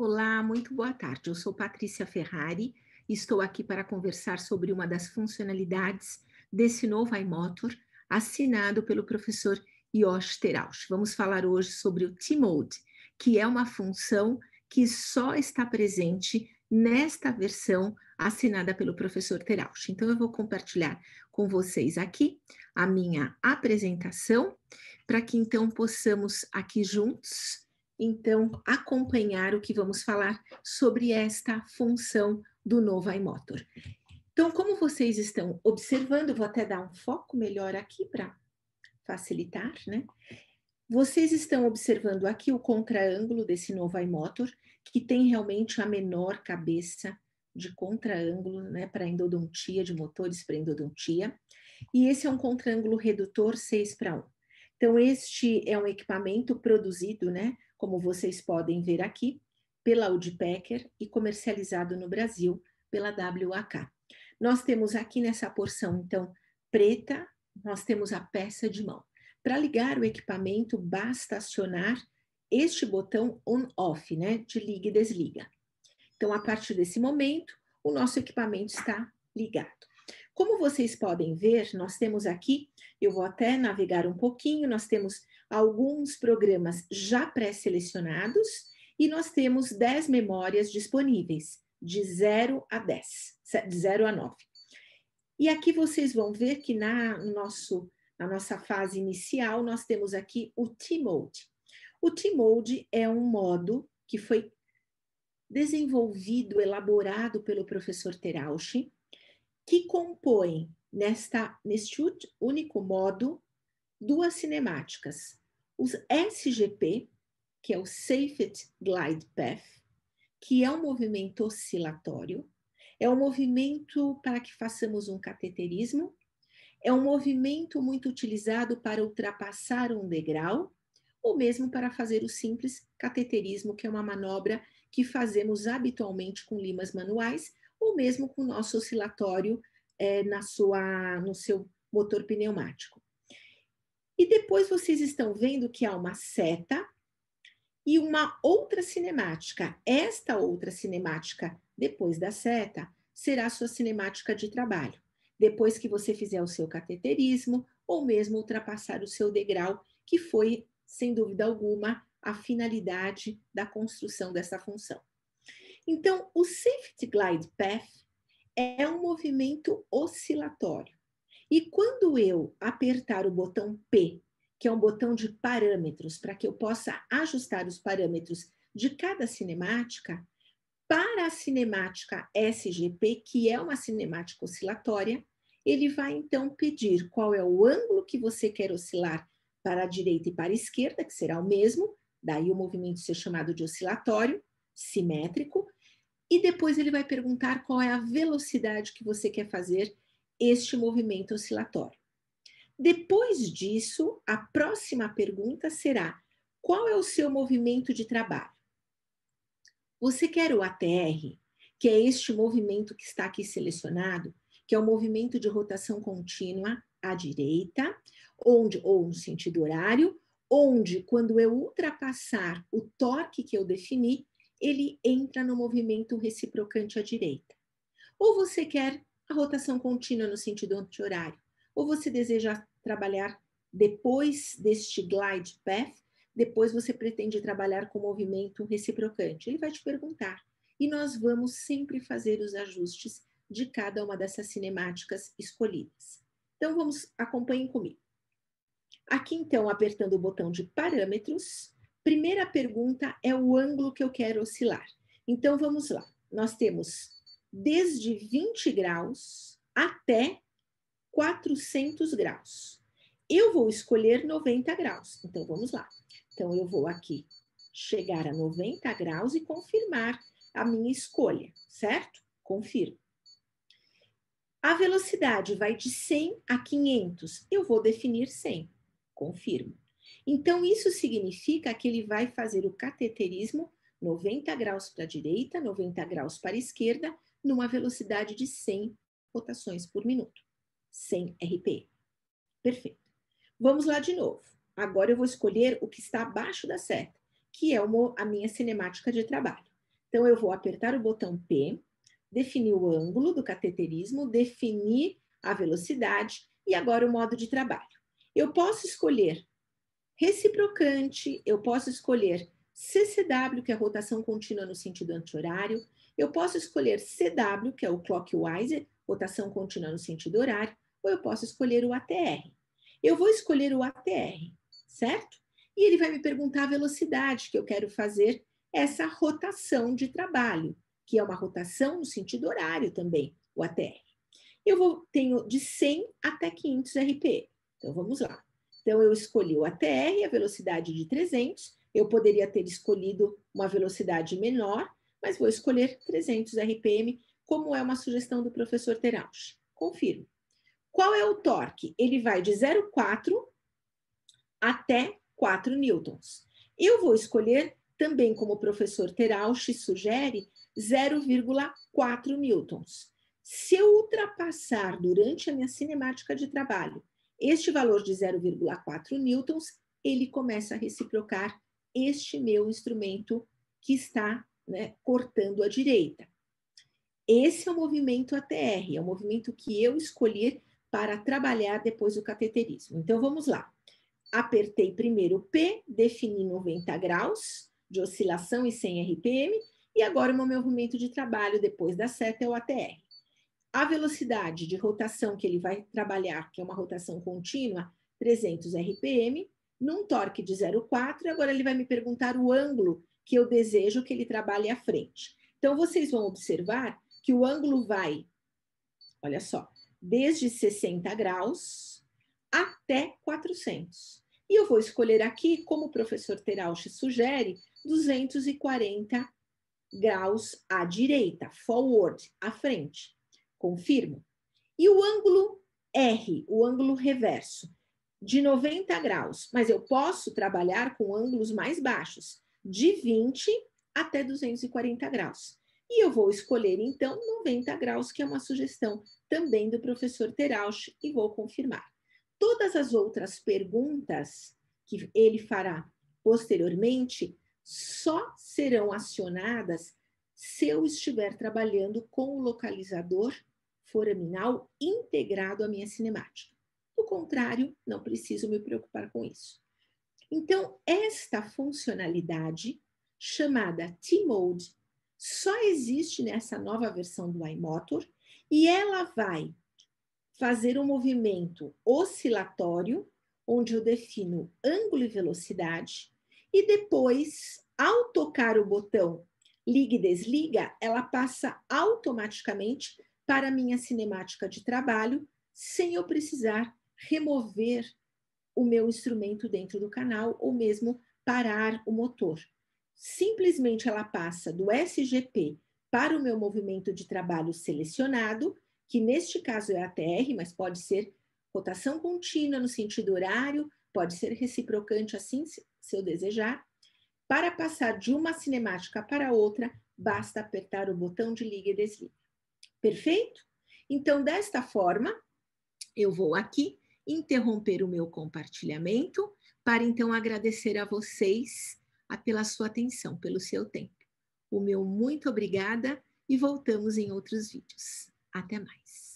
Olá, muito boa tarde. Eu sou Patrícia Ferrari e estou aqui para conversar sobre uma das funcionalidades desse novo iMotor, assinado pelo professor Yosh Terausch. Vamos falar hoje sobre o T-Mode, que é uma função que só está presente nesta versão assinada pelo professor Terausch. Então, eu vou compartilhar com vocês aqui a minha apresentação, para que então possamos aqui juntos então acompanhar o que vamos falar sobre esta função do novo iMotor. Então, como vocês estão observando, vou até dar um foco melhor aqui para facilitar, né? Vocês estão observando aqui o contraângulo desse novo iMotor, que tem realmente a menor cabeça de contraângulo, né, para endodontia, de motores para endodontia. E esse é um contraângulo redutor 6 para 1. Então, este é um equipamento produzido, né, como vocês podem ver aqui, pela Woodpecker e comercializado no Brasil pela WAK. Nós temos aqui nessa porção, então, preta, nós temos a peça de mão. Para ligar o equipamento, basta acionar este botão on-off, né, de liga e desliga. Então, a partir desse momento, o nosso equipamento está ligado. Como vocês podem ver, nós temos aqui, eu vou até navegar um pouquinho, nós temos alguns programas já pré-selecionados e nós temos 10 memórias disponíveis, de 0 a 10, de 0 a 9. E aqui vocês vão ver que na, nosso, na nossa fase inicial, nós temos aqui o T-Mode. O T-Mode é um modo que foi desenvolvido, elaborado pelo professor Terauchi, que compõem nesta, neste único modo duas cinemáticas: os SGP, que é o Safety Glide Path, que é um movimento oscilatório, é um movimento para que façamos um cateterismo, é um movimento muito utilizado para ultrapassar um degrau, ou mesmo para fazer o simples cateterismo, que é uma manobra que fazemos habitualmente com limas manuais ou mesmo com o nosso oscilatório é, na sua, no seu motor pneumático. E depois vocês estão vendo que há uma seta e uma outra cinemática. Esta outra cinemática, depois da seta, será a sua cinemática de trabalho. Depois que você fizer o seu cateterismo ou mesmo ultrapassar o seu degrau, que foi, sem dúvida alguma, a finalidade da construção dessa função. Então, o Safety Glide Path é um movimento oscilatório. E quando eu apertar o botão P, que é um botão de parâmetros, para que eu possa ajustar os parâmetros de cada cinemática, para a cinemática SGP, que é uma cinemática oscilatória, ele vai então pedir qual é o ângulo que você quer oscilar para a direita e para a esquerda, que será o mesmo, daí o movimento ser chamado de oscilatório, simétrico, e depois ele vai perguntar qual é a velocidade que você quer fazer este movimento oscilatório. Depois disso, a próxima pergunta será: qual é o seu movimento de trabalho? Você quer o ATR, que é este movimento que está aqui selecionado, que é o movimento de rotação contínua à direita, onde ou no sentido horário, onde quando eu ultrapassar o torque que eu defini, ele entra no movimento reciprocante à direita. Ou você quer a rotação contínua no sentido anti-horário, ou você deseja trabalhar depois deste glide path, depois você pretende trabalhar com o movimento reciprocante. Ele vai te perguntar. E nós vamos sempre fazer os ajustes de cada uma dessas cinemáticas escolhidas. Então vamos, acompanhem comigo. Aqui então, apertando o botão de parâmetros, primeira pergunta é o ângulo que eu quero oscilar. Então vamos lá. Nós temos desde 20 graus até 400 graus. Eu vou escolher 90 graus. Então vamos lá. Então eu vou aqui chegar a 90 graus e confirmar a minha escolha, certo? Confirmo. A velocidade vai de 100 a 500. Eu vou definir 100. Confirmo. Então, isso significa que ele vai fazer o cateterismo 90 graus para a direita, 90 graus para a esquerda, numa velocidade de 100 rotações por minuto, 100 RPM. Perfeito. Vamos lá de novo. Agora eu vou escolher o que está abaixo da seta, que é uma, a minha cinemática de trabalho. Então, eu vou apertar o botão P, definir o ângulo do cateterismo, definir a velocidade e agora o modo de trabalho. Eu posso escolher Reciprocante, eu posso escolher CCW, que é rotação contínua no sentido anti-horário. Eu posso escolher CW, que é o clockwise, rotação contínua no sentido horário, ou eu posso escolher o ATR. Eu vou escolher o ATR, certo? E ele vai me perguntar a velocidade que eu quero fazer essa rotação de trabalho, que é uma rotação no sentido horário também, o ATR. Eu vou, tenho de 100 até 500 RPM. Então vamos lá. Então, eu escolhi o ATR, a velocidade de 300. Eu poderia ter escolhido uma velocidade menor, mas vou escolher 300 RPM, como é uma sugestão do professor Terausch. Confirmo. Qual é o torque? Ele vai de 0,4 até 4 newtons. Eu vou escolher, também como o professor Terausch sugere, 0,4 newtons. Se eu ultrapassar durante a minha cinemática de trabalho este valor de 0,4 newtons, ele começa a reciprocar este meu instrumento que está né, cortando à direita. Esse é o movimento ATR, é o movimento que eu escolhi para trabalhar depois do cateterismo. Então vamos lá. Apertei primeiro o P, defini 90 graus de oscilação e 100 RPM, e agora o meu movimento de trabalho depois da seta é o ATR. A velocidade de rotação que ele vai trabalhar, que é uma rotação contínua, 300 RPM, num torque de 0,4. Agora ele vai me perguntar o ângulo que eu desejo que ele trabalhe à frente. Então vocês vão observar que o ângulo vai, olha só, desde 60 graus até 400. E eu vou escolher aqui, como o professor Terauchi sugere, 240 graus à direita, forward, à frente confirmo E o ângulo R, o ângulo reverso, de 90 graus, mas eu posso trabalhar com ângulos mais baixos, de 20 até 240 graus. E eu vou escolher, então, 90 graus, que é uma sugestão também do professor Terauch, e vou confirmar. Todas as outras perguntas que ele fará posteriormente só serão acionadas se eu estiver trabalhando com o localizador foraminal integrado à minha cinemática. Do contrário, não preciso me preocupar com isso. Então, esta funcionalidade, chamada T-Mode, só existe nessa nova versão do iMotor e ela vai fazer um movimento oscilatório, onde eu defino ângulo e velocidade, e depois, ao tocar o botão liga e desliga, ela passa automaticamente para minha cinemática de trabalho sem eu precisar remover o meu instrumento dentro do canal ou mesmo parar o motor. Simplesmente ela passa do SGP para o meu movimento de trabalho selecionado, que neste caso é a TR, mas pode ser rotação contínua no sentido horário, pode ser reciprocante assim, se eu desejar. Para passar de uma cinemática para outra, basta apertar o botão de liga e desliga. Perfeito? Então, desta forma, eu vou aqui interromper o meu compartilhamento para então agradecer a vocês pela sua atenção, pelo seu tempo. O meu muito obrigada e voltamos em outros vídeos. Até mais.